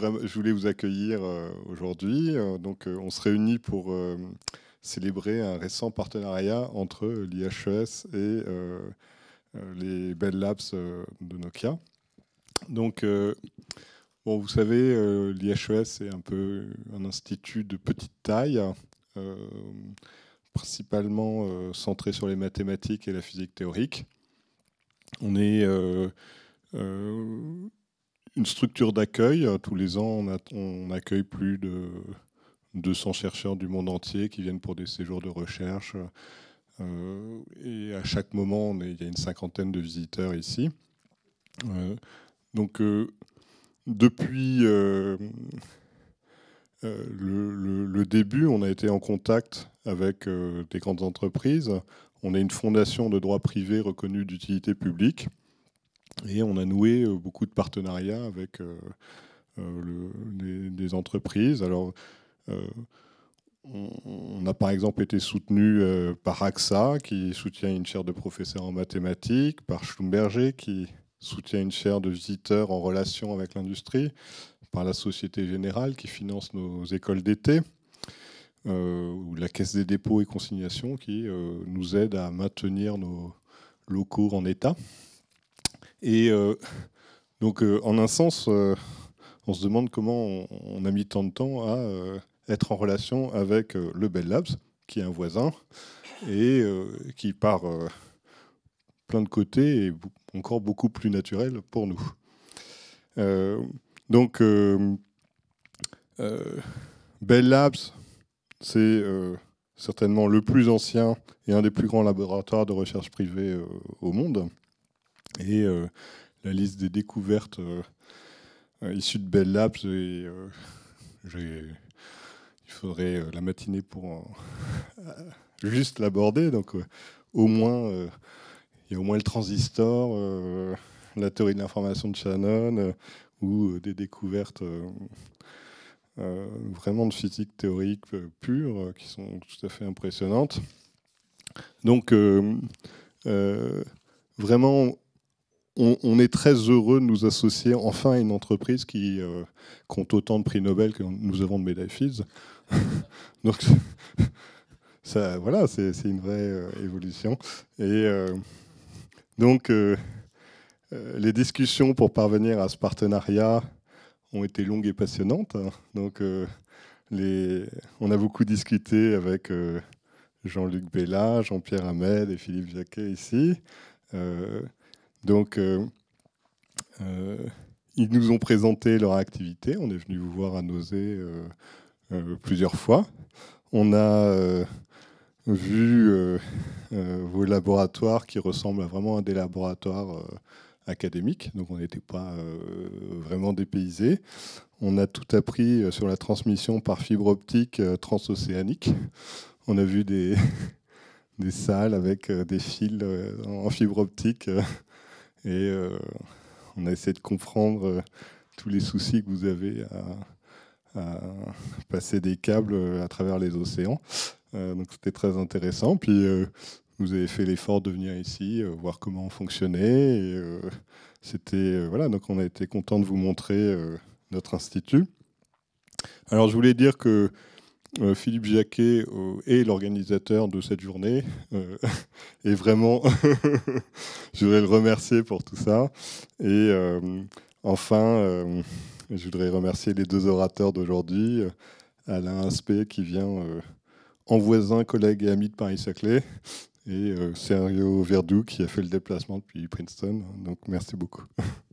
je voulais vous accueillir euh, aujourd'hui. Euh, donc, euh, on se réunit pour célébrer un récent partenariat entre l'IHES et les Bell Labs de Nokia. Donc, vous savez, l'IHES est un peu un institut de petite taille, principalement centré sur les mathématiques et la physique théorique. On est une structure d'accueil. Euh, tous les ans, on, accueille plus de 200 chercheurs du monde entier qui viennent pour des séjours de recherche. Euh, et à chaque moment, il y a une cinquantaine de visiteurs ici. Euh, donc, depuis le, début, on a été en contact avec des grandes entreprises. On est une fondation de droit privé reconnue d'utilité publique. Et on a noué euh, beaucoup de partenariats avec euh, euh, des entreprises. Alors, on a par exemple été soutenu par AXA, qui soutient une chaire de professeur en mathématiques, par Schlumberger, qui soutient une chaire de visiteurs en relation avec l'industrie, par la Société Générale, qui finance nos écoles d'été, ou la Caisse des dépôts et consignations, qui nous aide à maintenir nos locaux en état. Et euh, donc, euh, en un sens, euh, on se demande comment on, a mis tant de temps à être en relation avec le Bell Labs, qui est un voisin, et qui, part plein de côtés, et encore beaucoup plus naturel pour nous. donc, Bell Labs, c'est certainement le plus ancien et un des plus grands laboratoires de recherche privée au monde. Et euh, la liste des découvertes euh, euh, issues de Bell Labs, il faudrait la matinée pour juste l'aborder. Donc, au moins, il y a au moins le transistor, la théorie de l'information de Shannon, ou des découvertes. vraiment de physique théorique pure, qui sont tout à fait impressionnantes. Donc, vraiment, on, est très heureux de nous associer enfin à une entreprise qui euh, compte autant de prix Nobel que nous avons de médailles Donc, ça, voilà, c'est une vraie euh, évolution. Et euh, donc, les discussions pour parvenir à ce partenariat ont été longues et passionnantes. Hein. Donc, les, on a beaucoup discuté avec Jean-Luc Bella, Jean-Pierre Ahmed et Philippe Jacquet ici. Donc, euh, euh, ils nous ont présenté leur activité. On est venu vous voir à Nausée euh, plusieurs fois. On a vu vos laboratoires qui ressemblent à vraiment à des laboratoires académiques, donc on n'était pas vraiment dépaysés. On a tout appris sur la transmission par fibre optique transocéanique. On a vu des, des salles avec des fils en fibre optique et euh, on a essayé de comprendre euh, tous les soucis que vous avez à, passer des câbles euh, à travers les océans. donc c'était très intéressant. Puis vous avez fait l'effort de venir ici, voir comment on fonctionnait. c'était voilà, donc on a été content de vous montrer notre institut. Alors je voulais dire que euh, Philippe Jacquet euh, est l'organisateur de cette journée. Euh, et vraiment, je voudrais le remercier pour tout ça. Et enfin, je voudrais remercier les deux orateurs d'aujourd'hui, Alain Aspect qui vient en voisin, collègue et ami de Paris-Saclay, et Sergio Verdou qui a fait le déplacement depuis Princeton. Donc merci beaucoup.